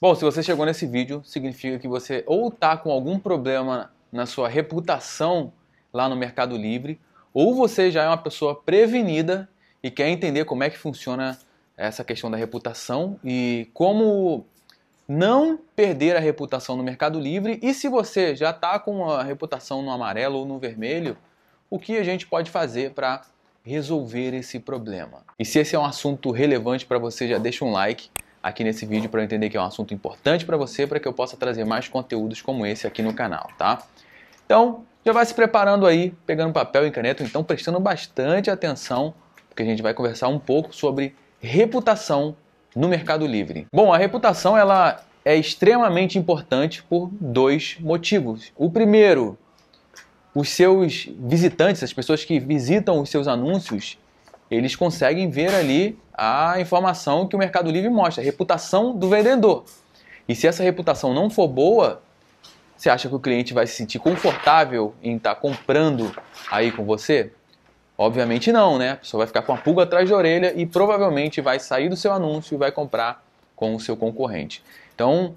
Bom, se você chegou nesse vídeo, significa que você ou está com algum problema na sua reputação lá no Mercado Livre, ou você já é uma pessoa prevenida e quer entender como é que funciona essa questão da reputação e como não perder a reputação no Mercado Livre. E se você já está com a reputação no amarelo ou no vermelho, o que a gente pode fazer para resolver esse problema? E se esse é um assunto relevante para você, já deixa um like aqui nesse vídeo para entender que é um assunto importante para você, para que eu possa trazer mais conteúdos como esse aqui no canal, tá? Então, já vai se preparando aí, pegando papel e caneta, então prestando bastante atenção, porque a gente vai conversar um pouco sobre reputação no Mercado Livre. Bom, a reputação ela é extremamente importante por dois motivos. O primeiro, os seus visitantes, as pessoas que visitam os seus anúncios, eles conseguem ver ali a informação que o Mercado Livre mostra, a reputação do vendedor. E se essa reputação não for boa, você acha que o cliente vai se sentir confortável em estar tá comprando aí com você? Obviamente não, né? A pessoa vai ficar com a pulga atrás da orelha e provavelmente vai sair do seu anúncio e vai comprar com o seu concorrente. Então,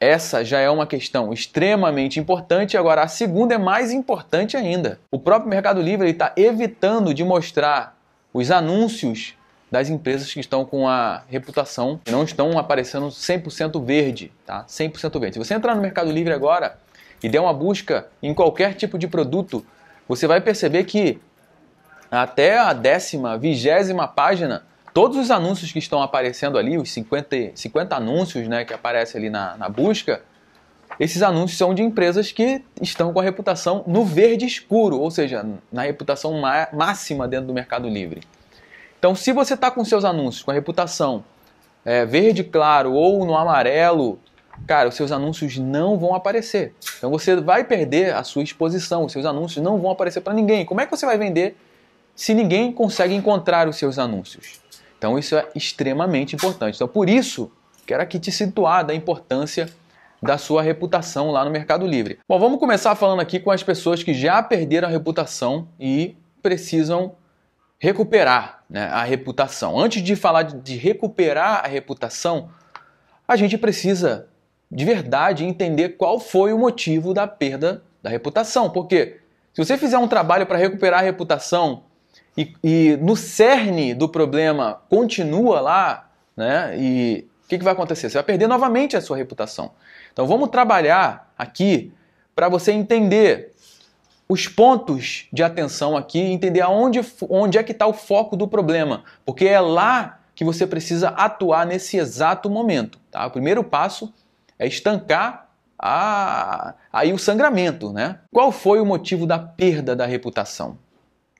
essa já é uma questão extremamente importante. Agora, a segunda é mais importante ainda. O próprio Mercado Livre está evitando de mostrar os anúncios das empresas que estão com a reputação que não estão aparecendo 100% verde, tá? 100% verde. Se você entrar no Mercado Livre agora e der uma busca em qualquer tipo de produto, você vai perceber que até a décima, vigésima página, todos os anúncios que estão aparecendo ali, os 50, 50 anúncios né, que aparecem ali na, na busca, esses anúncios são de empresas que estão com a reputação no verde escuro, ou seja, na reputação máxima dentro do Mercado Livre. Então, se você está com seus anúncios com a reputação é, verde claro ou no amarelo, cara, os seus anúncios não vão aparecer. Então, você vai perder a sua exposição, os seus anúncios não vão aparecer para ninguém. Como é que você vai vender se ninguém consegue encontrar os seus anúncios? Então, isso é extremamente importante. Então, por isso, quero aqui te situar da importância da sua reputação lá no Mercado Livre. Bom, vamos começar falando aqui com as pessoas que já perderam a reputação e precisam recuperar né, a reputação. Antes de falar de recuperar a reputação, a gente precisa de verdade entender qual foi o motivo da perda da reputação. Porque se você fizer um trabalho para recuperar a reputação e, e, no cerne do problema continua lá, né? E o que, que vai acontecer? Você vai perder novamente a sua reputação. Então vamos trabalhar aqui para você entender os pontos de atenção aqui, entender aonde, onde é que está o foco do problema, porque é lá que você precisa atuar nesse exato momento. Tá? O primeiro passo é estancar a, aí o sangramento. Né? Qual foi o motivo da perda da reputação?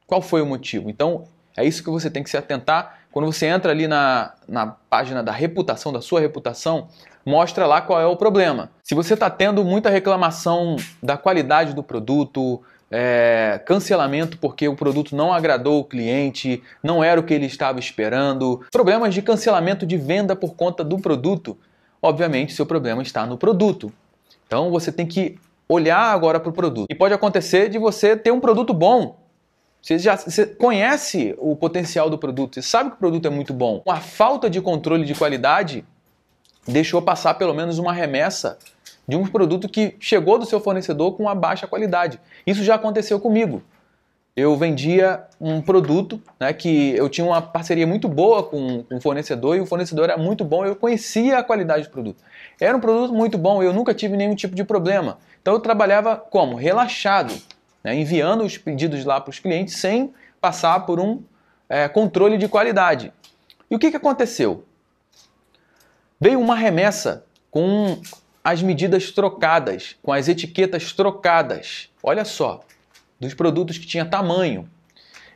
Qual foi o motivo? Então, é isso que você tem que se atentar quando você entra ali na, na página da reputação, da sua reputação, mostra lá qual é o problema. Se você está tendo muita reclamação da qualidade do produto, é, cancelamento porque o produto não agradou o cliente, não era o que ele estava esperando, problemas de cancelamento de venda por conta do produto, obviamente seu problema está no produto. Então você tem que olhar agora para o produto. E pode acontecer de você ter um produto bom, você já você conhece o potencial do produto, você sabe que o produto é muito bom. A falta de controle de qualidade deixou passar pelo menos uma remessa de um produto que chegou do seu fornecedor com uma baixa qualidade. Isso já aconteceu comigo. Eu vendia um produto né, que eu tinha uma parceria muito boa com, o um fornecedor e o fornecedor era muito bom, eu conhecia a qualidade do produto. Era um produto muito bom, eu nunca tive nenhum tipo de problema. Então eu trabalhava como? Relaxado né, enviando os pedidos lá para os clientes sem passar por um é, controle de qualidade. E o que, que aconteceu? Veio uma remessa com as medidas trocadas, com as etiquetas trocadas. Olha só, dos produtos que tinha tamanho.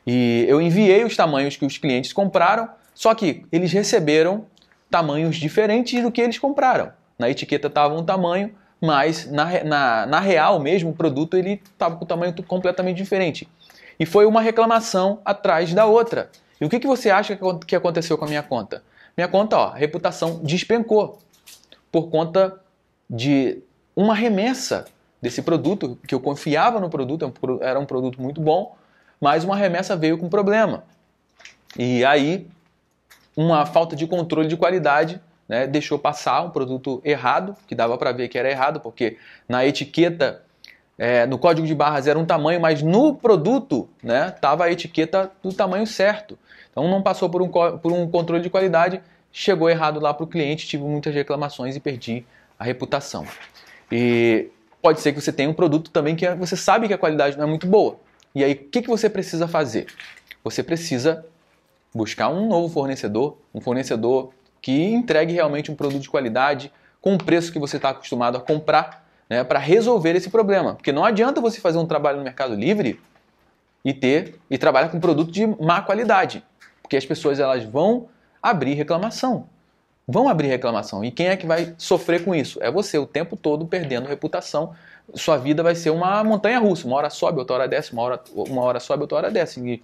E eu enviei os tamanhos que os clientes compraram, só que eles receberam tamanhos diferentes do que eles compraram. Na etiqueta estava um tamanho, mas na, na, na real mesmo o produto ele estava com o tamanho completamente diferente. E foi uma reclamação atrás da outra. E o que, que você acha que aconteceu com a minha conta? Minha conta, ó, reputação despencou por conta de uma remessa desse produto, que eu confiava no produto, é era um produto muito bom, mas uma remessa veio com problema. E aí, uma falta de controle de qualidade né, deixou passar um produto errado, que dava para ver que era errado, porque na etiqueta, é, no código de barras era um tamanho, mas no produto estava né, a etiqueta do tamanho certo. Então não passou por um, por um controle de qualidade, chegou errado lá para o cliente, tive muitas reclamações e perdi a reputação. E pode ser que você tenha um produto também que é, você sabe que a qualidade não é muito boa. E aí, o que, que você precisa fazer? Você precisa buscar um novo fornecedor, um fornecedor que entregue realmente um produto de qualidade com o preço que você está acostumado a comprar né, para resolver esse problema. Porque não adianta você fazer um trabalho no Mercado Livre e ter e trabalhar com produto de má qualidade, porque as pessoas elas vão abrir reclamação. Vão abrir reclamação. E quem é que vai sofrer com isso? É você o tempo todo perdendo reputação. Sua vida vai ser uma montanha russa. Uma hora sobe, outra hora desce, uma hora, uma hora sobe, outra hora desce. E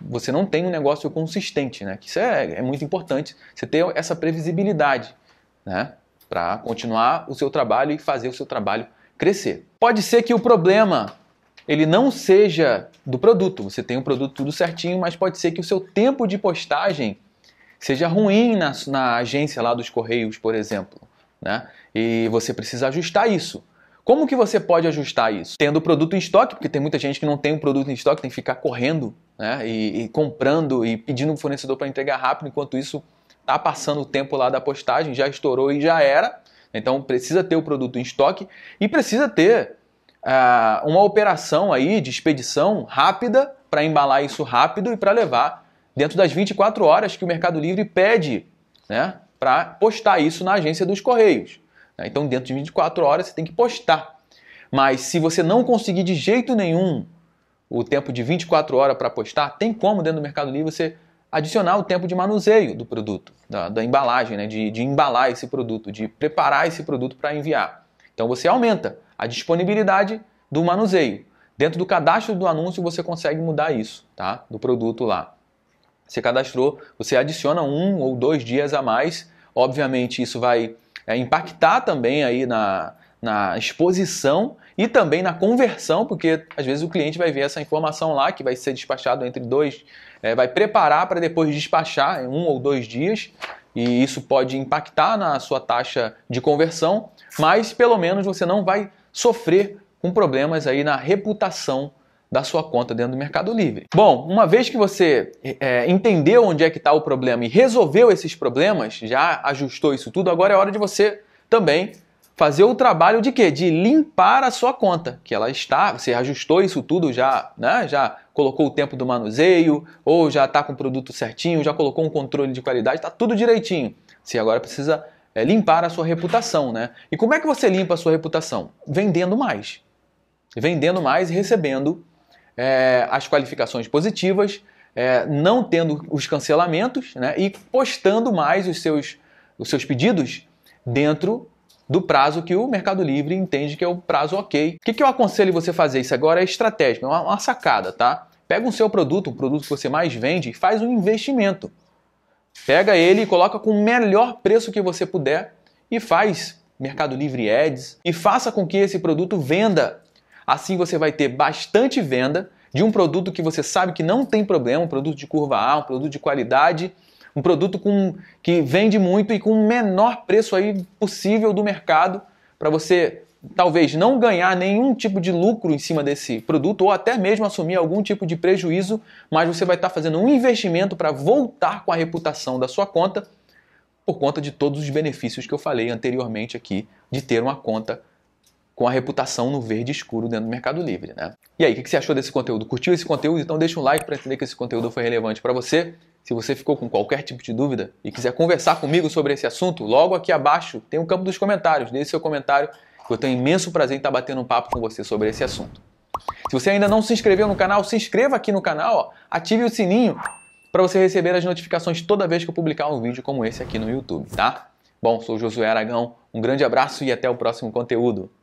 você não tem um negócio consistente, né? isso é, é muito importante, você ter essa previsibilidade, né? Para continuar o seu trabalho e fazer o seu trabalho crescer. Pode ser que o problema ele não seja do produto, você tem o um produto tudo certinho, mas pode ser que o seu tempo de postagem seja ruim na, na agência lá dos Correios, por exemplo, né? E você precisa ajustar isso. Como que você pode ajustar isso? Tendo o produto em estoque, porque tem muita gente que não tem o produto em estoque, tem que ficar correndo né, e, e comprando e pedindo o fornecedor para entregar rápido, enquanto isso está passando o tempo lá da postagem, já estourou e já era. Então precisa ter o produto em estoque e precisa ter uh, uma operação aí de expedição rápida para embalar isso rápido e para levar dentro das 24 horas que o Mercado Livre pede né, para postar isso na agência dos Correios. Né? Então, dentro de 24 horas, você tem que postar. Mas se você não conseguir de jeito nenhum o tempo de 24 horas para postar, tem como dentro do Mercado Livre você adicionar o tempo de manuseio do produto, da, da embalagem, né? de, de embalar esse produto, de preparar esse produto para enviar. Então você aumenta a disponibilidade do manuseio. Dentro do cadastro do anúncio você consegue mudar isso, tá? Do produto lá. Você cadastrou, você adiciona um ou dois dias a mais. Obviamente isso vai é, impactar também aí na, na exposição e também na conversão, porque às vezes o cliente vai ver essa informação lá que vai ser despachado entre dois, é, vai preparar para depois despachar em um ou dois dias, e isso pode impactar na sua taxa de conversão, mas pelo menos você não vai sofrer com problemas aí na reputação da sua conta dentro do Mercado Livre. Bom, uma vez que você é, entendeu onde é que está o problema e resolveu esses problemas, já ajustou isso tudo, agora é hora de você também fazer o trabalho de quê? De limpar a sua conta, que ela está, você ajustou isso tudo já, né? Já colocou o tempo do manuseio, ou já está com o produto certinho, já colocou um controle de qualidade, está tudo direitinho. Você agora precisa é, limpar a sua reputação, né? E como é que você limpa a sua reputação? Vendendo mais. Vendendo mais e recebendo é, as qualificações positivas, é, não tendo os cancelamentos né, e postando mais os seus, os seus pedidos dentro do prazo que o Mercado Livre entende que é o prazo ok. O que, que eu aconselho você fazer? Isso agora é estratégico, é uma, uma sacada, tá? Pega o um seu produto, o um produto que você mais vende, e faz um investimento. Pega ele e coloca com o melhor preço que você puder e faz Mercado Livre Ads e faça com que esse produto venda Assim você vai ter bastante venda de um produto que você sabe que não tem problema, um produto de curva A, um produto de qualidade, um produto com, que vende muito e com o menor preço aí possível do mercado para você talvez não ganhar nenhum tipo de lucro em cima desse produto ou até mesmo assumir algum tipo de prejuízo, mas você vai estar tá fazendo um investimento para voltar com a reputação da sua conta por conta de todos os benefícios que eu falei anteriormente aqui de ter uma conta com a reputação no verde escuro dentro do Mercado Livre, né? E aí, o que você achou desse conteúdo? Curtiu esse conteúdo? Então deixa um like para entender que esse conteúdo foi relevante para você. Se você ficou com qualquer tipo de dúvida e quiser conversar comigo sobre esse assunto, logo aqui abaixo tem um campo dos comentários. Deixe seu comentário, que eu tenho imenso prazer em estar tá batendo um papo com você sobre esse assunto. Se você ainda não se inscreveu no canal, se inscreva aqui no canal, ó, ative o sininho para você receber as notificações toda vez que eu publicar um vídeo como esse aqui no YouTube, tá? Bom, sou Josué Aragão, um grande abraço e até o próximo conteúdo.